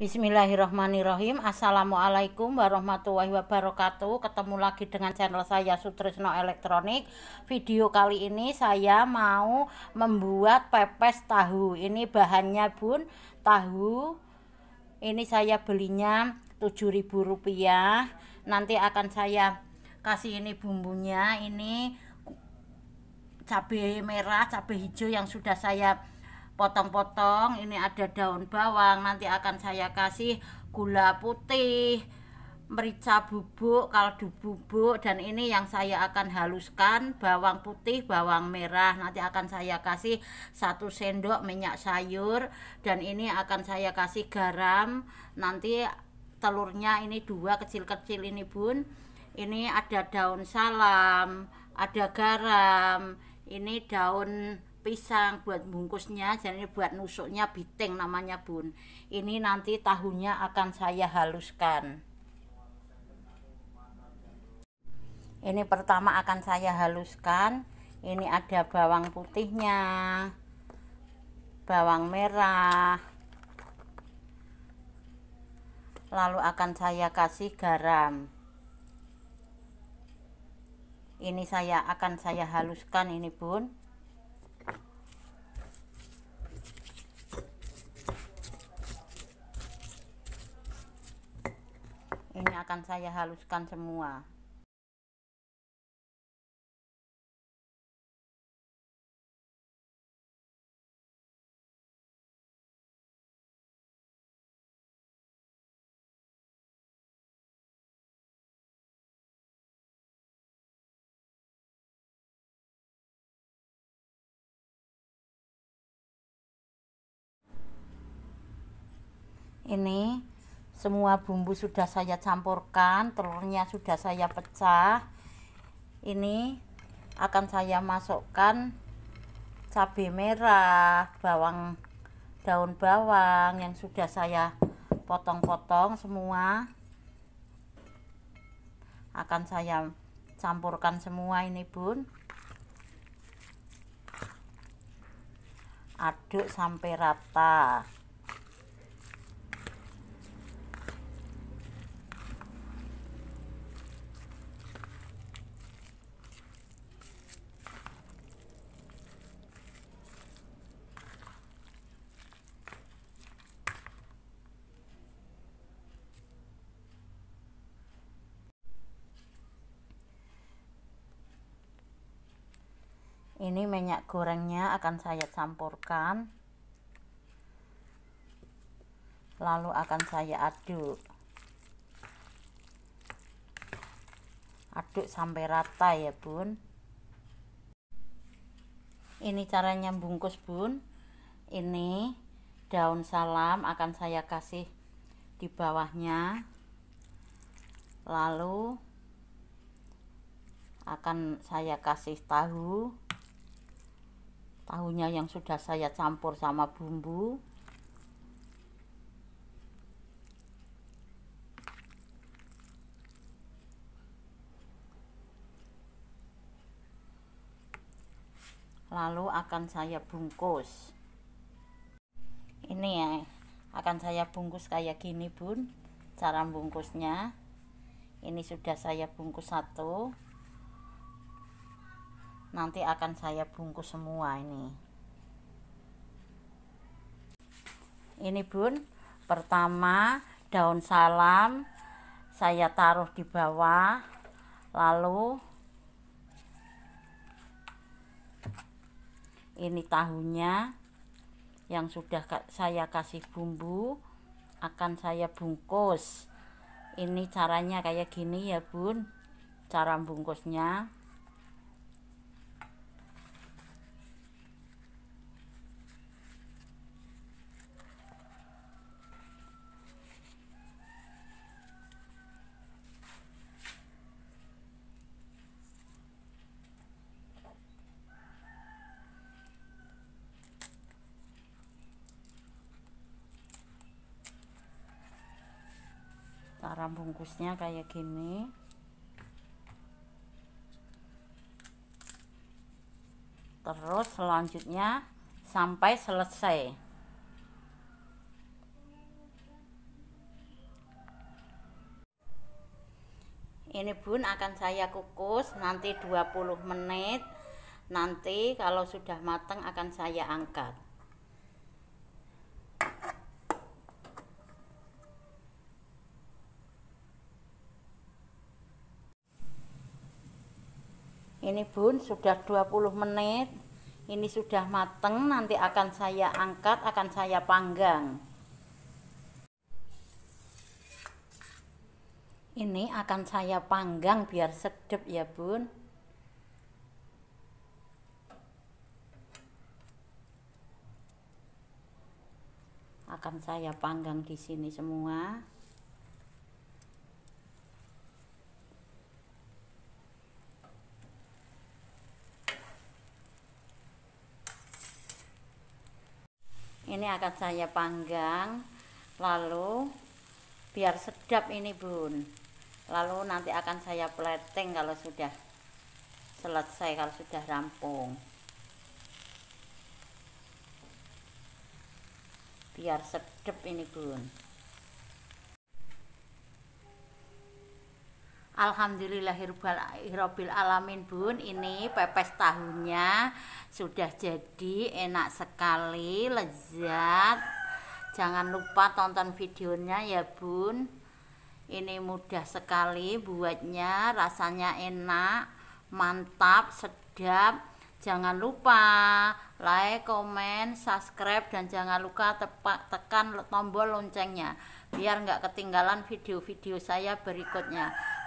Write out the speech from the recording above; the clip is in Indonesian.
Bismillahirrahmanirrahim Assalamualaikum warahmatullahi wabarakatuh Ketemu lagi dengan channel saya Sutrisno Elektronik Video kali ini saya mau membuat pepes tahu Ini bahannya bun tahu Ini saya belinya 7000 rupiah. Nanti akan saya kasih ini bumbunya Ini cabai merah, cabai hijau yang sudah saya potong-potong ini ada daun bawang nanti akan saya kasih gula putih merica bubuk kaldu bubuk dan ini yang saya akan haluskan bawang putih bawang merah nanti akan saya kasih satu sendok minyak sayur dan ini akan saya kasih garam nanti telurnya ini dua kecil-kecil ini bun ini ada daun salam ada garam ini daun pisang buat bungkusnya jadi buat nusuknya biting namanya bun ini nanti tahunya akan saya haluskan ini pertama akan saya haluskan ini ada bawang putihnya bawang merah lalu akan saya kasih garam ini saya akan saya haluskan ini bun akan saya haluskan semua. Ini semua bumbu sudah saya campurkan telurnya sudah saya pecah ini akan saya masukkan cabai merah bawang daun bawang yang sudah saya potong-potong semua akan saya campurkan semua ini bun aduk sampai rata ini minyak gorengnya akan saya campurkan lalu akan saya aduk aduk sampai rata ya bun ini caranya bungkus bun ini daun salam akan saya kasih di bawahnya lalu akan saya kasih tahu tahunya yang sudah saya campur sama bumbu lalu akan saya bungkus ini ya akan saya bungkus kayak gini bun cara bungkusnya ini sudah saya bungkus satu nanti akan saya bungkus semua ini ini bun pertama daun salam saya taruh di bawah lalu ini tahunya yang sudah saya kasih bumbu akan saya bungkus ini caranya kayak gini ya bun cara bungkusnya cara bungkusnya kayak gini terus selanjutnya sampai selesai ini bun akan saya kukus nanti 20 menit nanti kalau sudah matang akan saya angkat Ini bun sudah 20 menit. Ini sudah mateng, nanti akan saya angkat, akan saya panggang. Ini akan saya panggang biar sedap ya, Bun. Akan saya panggang di sini semua. ini akan saya panggang lalu biar sedap ini bun lalu nanti akan saya plating kalau sudah selesai kalau sudah rampung biar sedap ini bun Alhamdulillahirabbil alamin Bun, ini pepes tahunya sudah jadi, enak sekali, lezat. Jangan lupa tonton videonya ya, Bun. Ini mudah sekali buatnya, rasanya enak, mantap, sedap. Jangan lupa like, komen, subscribe dan jangan lupa tepak, tekan tombol loncengnya biar nggak ketinggalan video-video saya berikutnya.